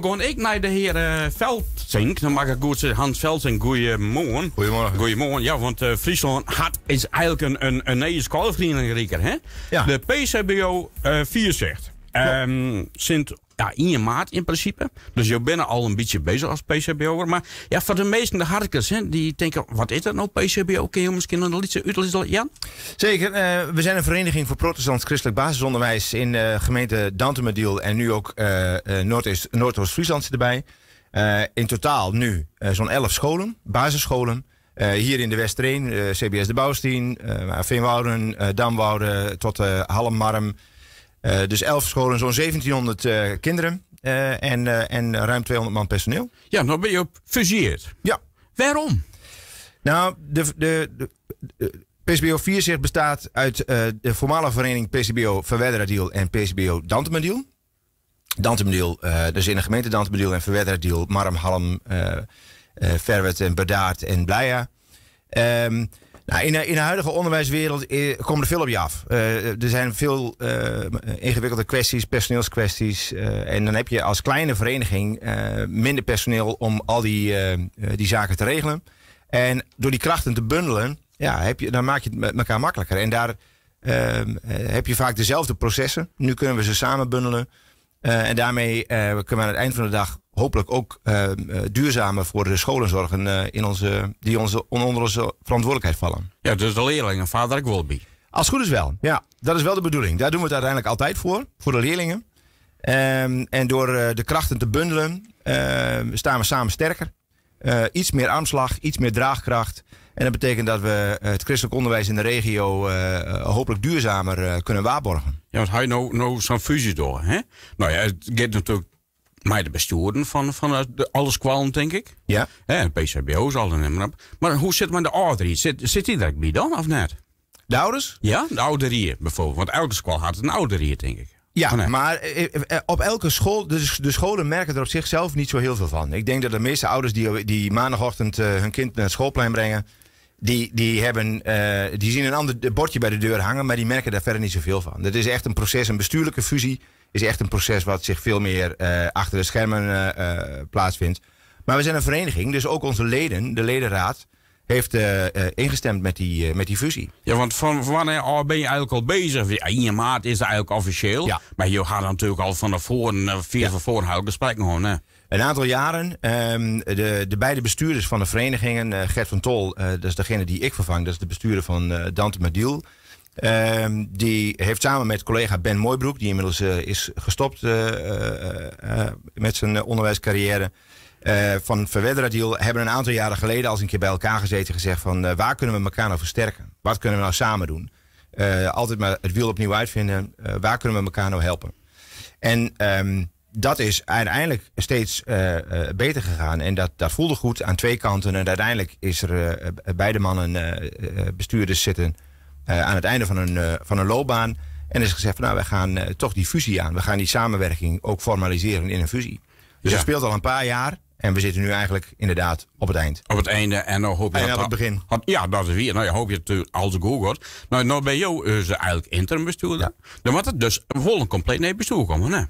Gewoon ik naar de heer uh, eh, Veldzink. Dan mag ik goed zeggen, Hans Veldzink, goeiemorgen. Goeiemorgen. Goeiemorgen, ja, want uh, Friesland had, is eigenlijk een, een, een schoolvriendelijke hè? Ja. De PCBO uh, eh, 4 zegt, um, Sint in je maat in principe. Dus je bent al een beetje bezig als PCBO. Maar ja, voor de meeste de hardkers, hè, die denken, wat is dat nou PCBO? Kun je misschien een liedje uitleggen, Jan? Zeker. Eh, we zijn een vereniging voor protestants christelijk basisonderwijs in uh, gemeente Dantemediel en nu ook uh, eh, Noordoost, Noordoost-Friesland erbij. in totaal nu zo'n 11 scholen, basisscholen. hier in de Westreen, CBS de Bouwstien, Veenwouden, Damwouden tot Hallemarm. Eh, dus elf scholen, zo'n 1700 eh, kinderen eh, en, en ruim 200 man personeel. Ja, nou ben je op fuseerd. Ja. Waarom? Nou, de, de, PCBO 4 zich bestaat uit de voormalige vereniging PCBO Verwedderadeal en PCBO Dantemediel. Dantemediel, dus in de gemeente Dantemediel en Verwedderadeal, Marm, Halm, uh, Verwet en Bedaard en Blijja. Um, ehm, nou, in, in, de huidige onderwijswereld eh, komen er veel op je af. Eh, er zijn veel eh, ingewikkelde kwesties, personeelskwesties. en dan heb je als kleine vereniging minder personeel om al die, die zaken te regelen. En door die krachten te bundelen, ja, heb je, dan maak je het met elkaar makkelijker. En daar heb je vaak dezelfde processen. Nu kunnen we ze samen bundelen. Eh, en daarmee eh, kunnen we aan het eind van de dag hopelijk ook eh, duurzamer voor de scholen zorgen in onze, die onze, onder onze verantwoordelijkheid vallen. Ja, dus de leerlingen, vader ik Als goed is wel, ja. Dat is wel de bedoeling. Daar doen we het uiteindelijk altijd voor, voor de leerlingen. Ehm, en door de krachten te bundelen, staan we samen sterker. iets meer armslag, iets meer draagkracht. En dat betekent dat we eh, het christelijk onderwijs in de regio eh, eh, hopelijk duurzamer kunnen waarborgen. Ja, want hij nou, nou zo'n fusie door, hè? Nou ja, het gaat natuurlijk mij de bestuurden van, van de, alles kwalm, denk ik. Ja. ja PCBO's, al en Maar hoe zit men de ouderie? Zit, zit die er bij dan, of net? De ouders? Ja, de ouderier bijvoorbeeld. Want elke school had een ouderier, denk ik. Ja, maar op elke school, dus de scholen merken er op zichzelf niet zo heel veel van. Ik denk dat de meeste ouders die, die maandagochtend hun kind naar het schoolplein brengen, die, die, hebben, eh, die zien een ander bordje bij de deur hangen, maar die merken daar verder niet zoveel van. Dat is echt een proces, een bestuurlijke fusie is echt een proces wat zich veel meer eh, achter de schermen eh, plaatsvindt. Maar we zijn een vereniging, dus ook onze leden, de ledenraad, heeft ingestemd met die, met die fusie. Ja, want van, van wanneer ben je eigenlijk al bezig? je maat is dat eigenlijk officieel. Ja. Maar je gaat natuurlijk al van tevoren, vier ja. van voorhouden bespreken gewoon een aantal jaren. Ehm, de, de beide bestuurders van de verenigingen, eh, Gert van Tol, eh, dat is degene die ik vervang, dat is de bestuurder van eh, Dante Madiel. Ehm, die heeft samen met collega Ben Mooibroek, die inmiddels is gestopt met zijn onderwijscarrière, van Verwedderadiel, hebben een aantal jaren geleden als een keer bij elkaar gezeten gezegd van waar kunnen we elkaar nou versterken? Wat kunnen we nou samen doen? altijd maar het wiel opnieuw uitvinden. waar kunnen we elkaar nou helpen? En ehm, dat is uiteindelijk steeds eh, eh, beter gegaan. En dat, dat voelde goed aan twee kanten. En uiteindelijk is er uh, beide mannen bestuurders zitten aan het einde van een, van een loopbaan. En is gezegd van nou, we gaan toch die fusie aan. We gaan die samenwerking ook formaliseren in een fusie. Dus ja. dat speelt al een paar jaar. En we zitten nu eigenlijk inderdaad op het eind. Op het einde en dan hoop je... dat, op het begin. ja, dat is weer. Nou, je hoop je natuurlijk als goed wordt. Nou, nou bij jou is eigenlijk interim bestuurder. Dan wordt het dus vol een compleet nieuw bestuur komen, hè?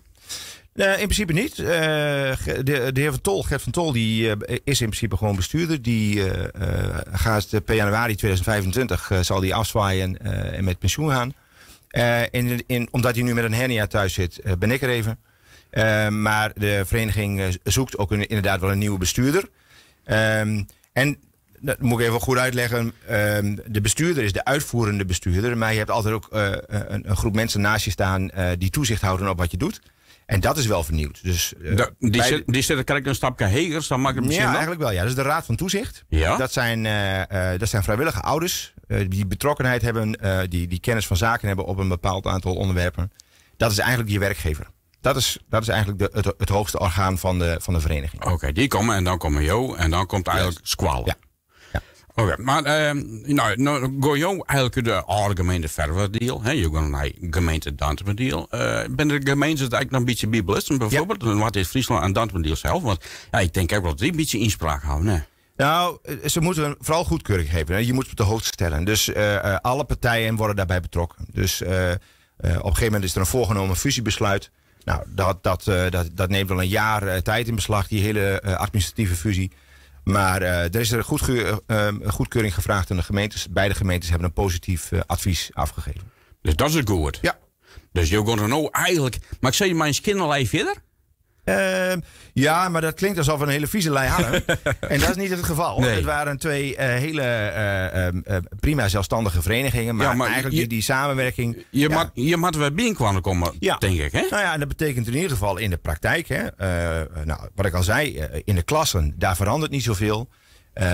Nee, in principe niet. Eh, de, de, heer Van Tol, Gert van Tol, die eh, is in principe gewoon bestuurder. Die eh, gaat per januari 2025 zal die afzwaaien en met pensioen gaan. In, in, omdat hij nu met een hernia thuis zit, ben ik er even. maar de vereniging zoekt ook inderdaad wel een nieuwe bestuurder. Ehm, en dat moet ik even goed uitleggen. Ehm, de bestuurder is de uitvoerende bestuurder. Maar je hebt altijd ook een, een, groep mensen naast je staan die toezicht houden op wat je doet. En dat is wel vernieuwd. Dus, eh, die, zitten, krijg ik een stapje hegers, dan ik het misschien Ja, eigenlijk wel. Ja. Dus de Raad van Toezicht. Ja? Dat, zijn, eh, eh, dat zijn vrijwillige ouders die betrokkenheid hebben, die, die kennis van zaken hebben op een bepaald aantal onderwerpen. Dat is eigenlijk je werkgever. Dat is, dat is eigenlijk de, het, het hoogste orgaan van de, van de vereniging. Oké, die komen en dan komen Jo en dan komt eigenlijk Squal. Ja. Oké, maar um, nou, nou, eigenlijk de algemene verwerdeal, je gaat naar de gemeente Dantemedeal. Uh, eh, ben de gemeente eigenlijk nog een beetje bibelisten bijvoorbeeld? Ja. wat is Friesland en Dantemedeal zelf? Want ja, ik denk ook dat die een beetje inspraak houden. Hè? Nou, eh, ze moeten vooral goedkeuring geven. Hè? Je moet het op de hoogte stellen. Dus eh, alle partijen worden daarbij betrokken. Dus op een gegeven moment is er een voorgenomen fusiebesluit. Nou, dat, dat, dat, dat neemt wel een jaar tijd in beslag, die hele administratieve fusie. Maar eh, er is er eh, ehm, goedkeuring gevraagd aan de gemeentes. Beide gemeentes hebben een positief eh, advies afgegeven. Dus dat is goed. Ja. Dus je gonna know eigenlijk. Maar ik zei, mijn skin al even verder. Ehm, ja, maar dat klinkt alsof we een hele vieze lijn hadden. en dat is niet het geval. Het waren twee eh, hele eh, ehm, eh, prima zelfstandige verenigingen. Maar, eigenlijk die, samenwerking. Je, mag, je mag wel binnenkomen, denk ik. Hè? Nou ja, en dat betekent in ieder geval in de praktijk. Hè, nou, wat ik al zei, in de klassen, daar verandert niet zoveel.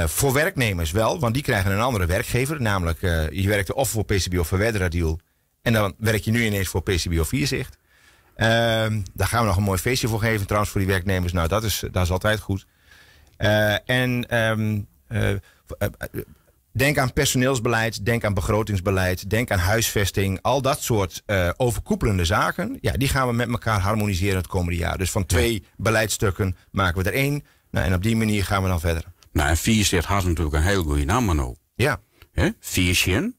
voor werknemers wel, want die krijgen een andere werkgever. Namelijk, je werkte of voor PCB PCBO Wedderadiel. En dan werk je nu ineens voor PCBO Vierzicht. Ehm, daar gaan we nog een mooi feestje voor geven, trouwens, voor die werknemers. Nou, dat is, dat is altijd goed. Eh, en ehm, eh, eh, denk aan personeelsbeleid, denk aan begrotingsbeleid, denk aan huisvesting. Al dat soort overkoepelende zaken, ja, die gaan we met elkaar harmoniseren het komende jaar. Dus van twee ja. beleidstukken maken we er één. Nou, en op die manier gaan we dan verder. Nou, en zegt had natuurlijk een heel goede naam, Mano. Ja. Vier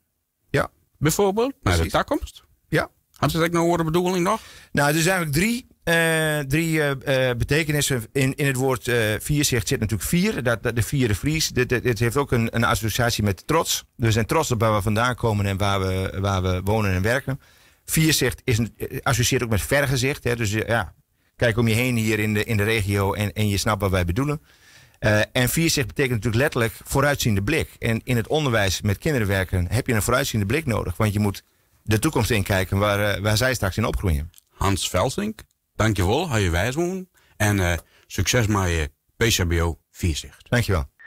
Ja. Bijvoorbeeld, naar de takkomst. Ja. Had ze dat nou horen bedoeling nog? Nou, er is eigenlijk drie, eh, drie eh, eh, betekenissen. In, in het woord vierzicht zit natuurlijk vier. Dat, de vierde Fries. Dit, heeft ook een, een associatie met trots. We zijn trots op waar we vandaan komen en waar we, waar we wonen en werken. Vierzicht is, associeert ook met vergezicht. Hè, dus ja, kijk om je heen hier in de, in de regio en, en je snapt wat wij bedoelen. en vierzicht betekent natuurlijk letterlijk vooruitziende blik. En in het onderwijs met kinderen werken heb je een vooruitziende blik nodig. Want je moet de toekomst in kijken waar, eh, waar zij straks in opgroeien. Hans Velsink, dankjewel, hou je wijs En eh, succes met je PCBO Vierzicht. Dankjewel.